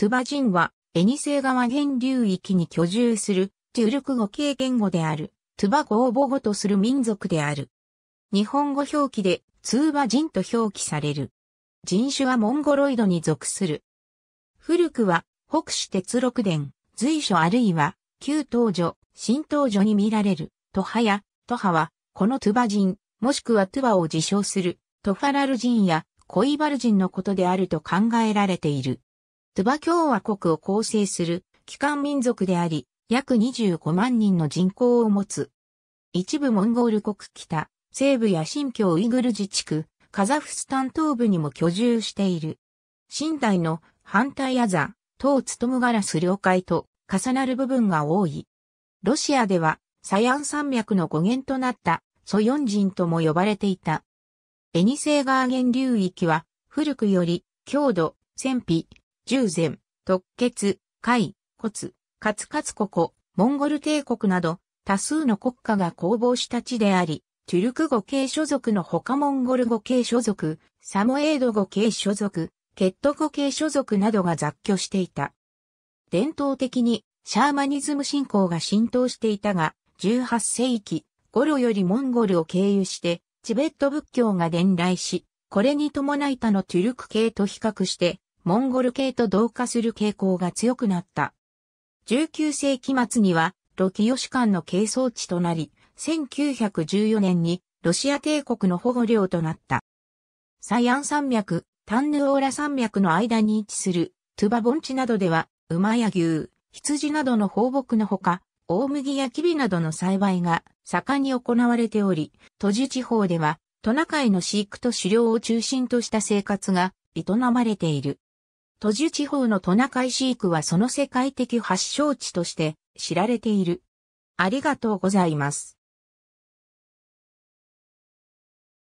トゥバ人は、エニセイ川源流域に居住する、トゥルク語系言語である、トゥバ語を母語とする民族である。日本語表記で、ツーバ人と表記される。人種はモンゴロイドに属する。古くは、北市鉄六伝、随所あるいは、旧東女、新東女に見られる、トハや、トハは、このトゥバ人、もしくはトゥバを自称する、トファラル人や、コイバル人のことであると考えられている。トゥバ共和国を構成する機関民族であり、約25万人の人口を持つ。一部モンゴル国北、西部や新疆ウイグル自治区、カザフスタン東部にも居住している。身体の反対アザ、ーツトムガラス領海と重なる部分が多い。ロシアでは、サヤン山脈の語源となったソヨン人とも呼ばれていた。エニセーガー源流域は、古くより、強度、戦費、従前、突血、海、骨、カツカツココ、モンゴル帝国など、多数の国家が攻防した地であり、トゥルク語系所属の他モンゴル語系所属、サモエード語系所属、ケット語系所属などが雑居していた。伝統的にシャーマニズム信仰が浸透していたが、18世紀、頃よりモンゴルを経由して、チベット仏教が伝来し、これに伴いたのトゥルク系と比較して、モンゴル系と同化する傾向が強くなった。19世紀末には、ロキヨシ間の係争地となり、1914年にロシア帝国の保護領となった。サイアン山脈、タンヌオーラ山脈の間に位置するトゥバ盆地などでは、馬や牛、羊などの放牧のほか、大麦やキビなどの栽培が盛んに行われており、都市地方ではトナカイの飼育と狩猟を中心とした生活が営まれている。都樹地方のトナカイ飼育はその世界的発祥地として知られている。ありがとうございます。